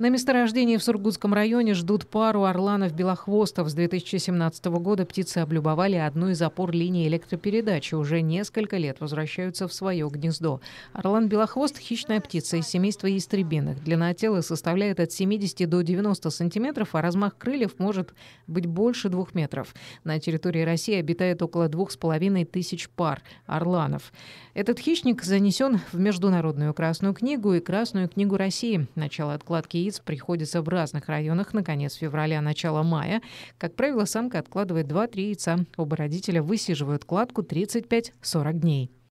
На месторождении в Сургутском районе ждут пару орланов-белохвостов. С 2017 года птицы облюбовали одну из опор линии электропередачи. Уже несколько лет возвращаются в свое гнездо. Орлан-белохвост – хищная птица из семейства ястребиных. Длина тела составляет от 70 до 90 сантиметров, а размах крыльев может быть больше двух метров. На территории России обитает около двух с половиной тысяч пар орланов. Этот хищник занесен в Международную Красную книгу и Красную книгу России. Начало откладки яиц приходится в разных районах на конец февраля, начало мая. Как правило, самка откладывает 2-3 яйца. Оба родителя высиживают кладку 35-40 дней.